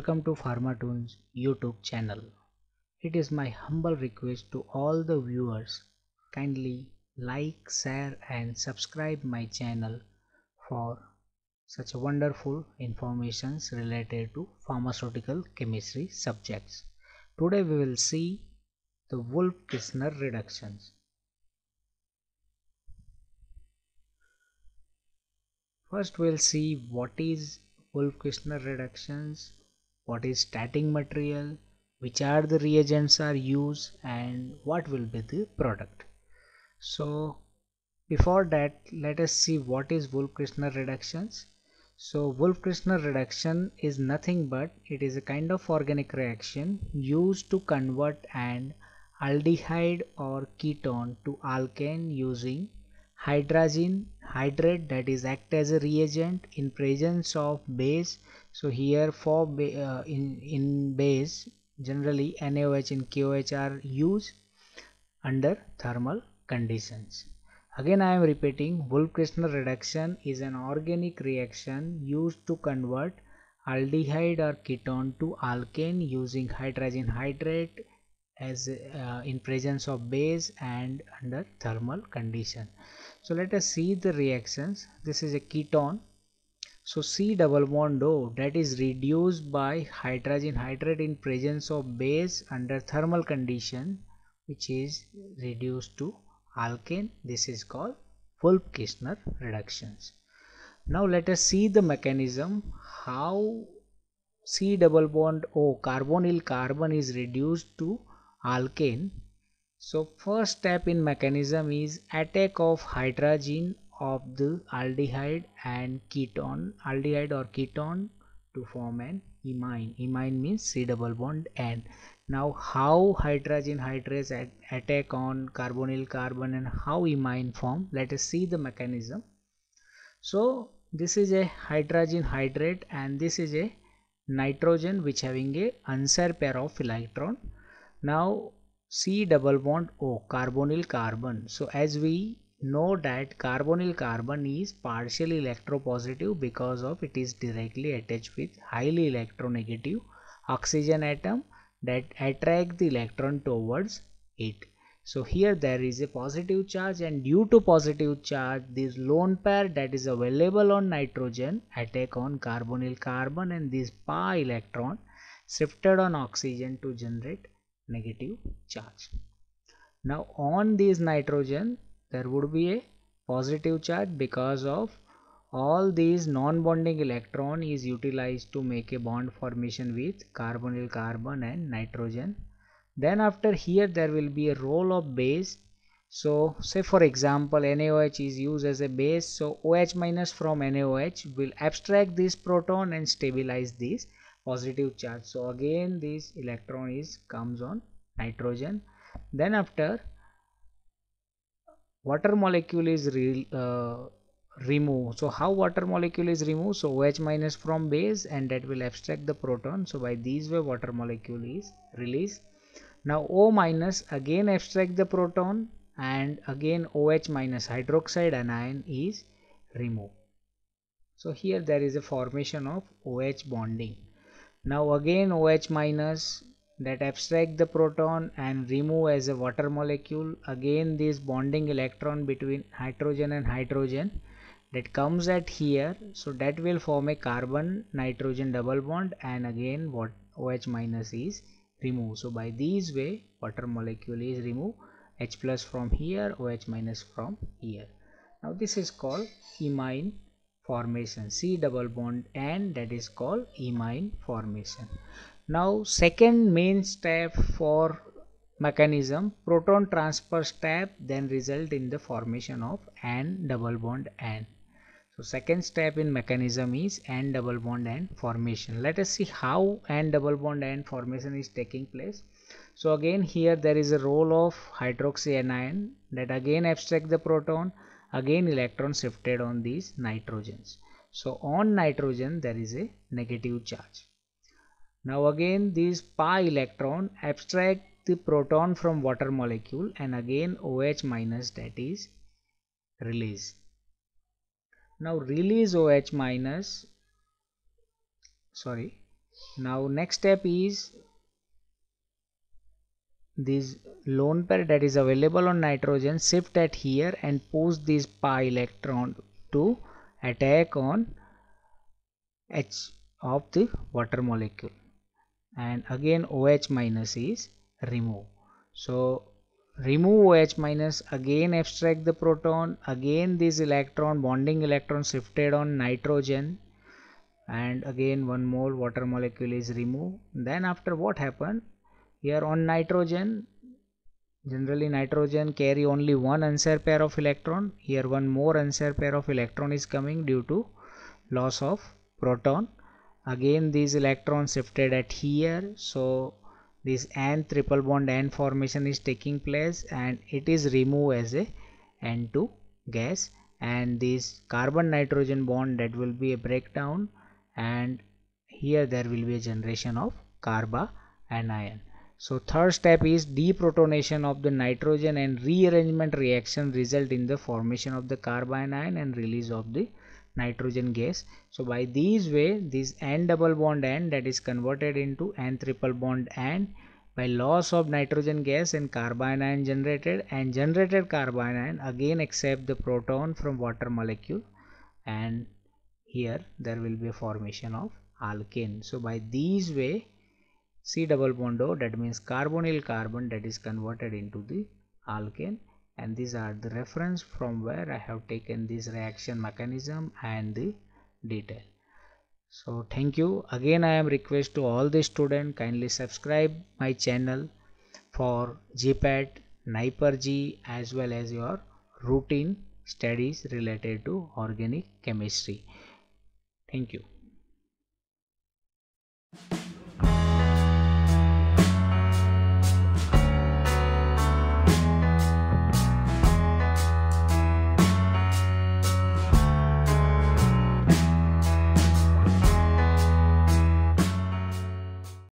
Welcome to PharmaTunes YouTube channel. It is my humble request to all the viewers kindly like, share and subscribe my channel for such wonderful informations related to pharmaceutical chemistry subjects. Today we will see the Wolff-Kissner reductions. First we'll see what is Wolff-Kissner reductions what is starting material which are the reagents are used and what will be the product so before that let us see what is Wolff-Kishner reductions so wolf kishner reduction is nothing but it is a kind of organic reaction used to convert an aldehyde or ketone to alkane using hydrazine hydrate that is act as a reagent in presence of base so here for uh, in in base generally NaOH and KOH are used under thermal conditions again I am repeating Wolf-Kirchner reduction is an organic reaction used to convert aldehyde or ketone to alkane using hydrogen hydrate as uh, in presence of base and under thermal condition so let us see the reactions this is a ketone so C double bond O that is reduced by hydrogen hydrate in presence of base under thermal condition which is reduced to alkane. This is called Wolff-Kistner reductions. Now let us see the mechanism how C double bond O carbonyl carbon is reduced to alkane. So first step in mechanism is attack of hydrogen of the aldehyde and ketone aldehyde or ketone to form an imine imine means c double bond And now how hydrogen hydrates at attack on carbonyl carbon and how imine form let us see the mechanism so this is a hydrogen hydrate and this is a nitrogen which having a unser pair of electron now c double bond o carbonyl carbon so as we know that carbonyl carbon is partially electropositive because of it is directly attached with highly electronegative oxygen atom that attract the electron towards it. So here there is a positive charge and due to positive charge this lone pair that is available on nitrogen attack on carbonyl carbon and this pi electron shifted on oxygen to generate negative charge. Now on this nitrogen there would be a positive charge because of all these non-bonding electron is utilized to make a bond formation with carbonyl carbon and nitrogen then after here there will be a role of base so say for example NaOH is used as a base so OH minus from NaOH will abstract this proton and stabilize this positive charge so again this electron is comes on nitrogen then after water molecule is re uh, removed so how water molecule is removed so OH minus from base and that will abstract the proton so by these way water molecule is released now O minus again abstract the proton and again OH minus hydroxide anion is removed so here there is a formation of OH bonding now again OH minus that abstract the proton and remove as a water molecule again this bonding electron between hydrogen and hydrogen that comes at here so that will form a carbon nitrogen double bond and again what OH minus is removed so by these way water molecule is removed H plus from here OH minus from here now this is called imine formation C double bond and that is called imine formation now second main step for mechanism proton transfer step then result in the formation of n double bond n so second step in mechanism is n double bond n formation let us see how n double bond n formation is taking place so again here there is a role of hydroxy anion that again abstract the proton again electron shifted on these nitrogens so on nitrogen there is a negative charge now again this pi electron abstract the proton from water molecule and again OH minus that is release. Now release OH minus sorry now next step is this lone pair that is available on nitrogen shift at here and push this pi electron to attack on H of the water molecule and again OH minus is remove. So remove OH minus again abstract the proton again this electron bonding electron shifted on nitrogen and again one more water molecule is removed then after what happened here on nitrogen generally nitrogen carry only one unsaid pair of electron here one more unsaid pair of electron is coming due to loss of proton again these electrons shifted at here so this n triple bond n formation is taking place and it is removed as a n2 gas and this carbon nitrogen bond that will be a breakdown and here there will be a generation of carbanion so third step is deprotonation of the nitrogen and rearrangement reaction result in the formation of the carbanion and release of the nitrogen gas so by these way this n double bond n that is converted into n triple bond n by loss of nitrogen gas and carbon ion generated and generated carbon ion again accept the proton from water molecule and here there will be a formation of alkane so by these way C double bond O that means carbonyl carbon that is converted into the alkane and these are the reference from where I have taken this reaction mechanism and the detail. So thank you again I am request to all the student kindly subscribe my channel for GPAT, NiperG as well as your routine studies related to organic chemistry. Thank you.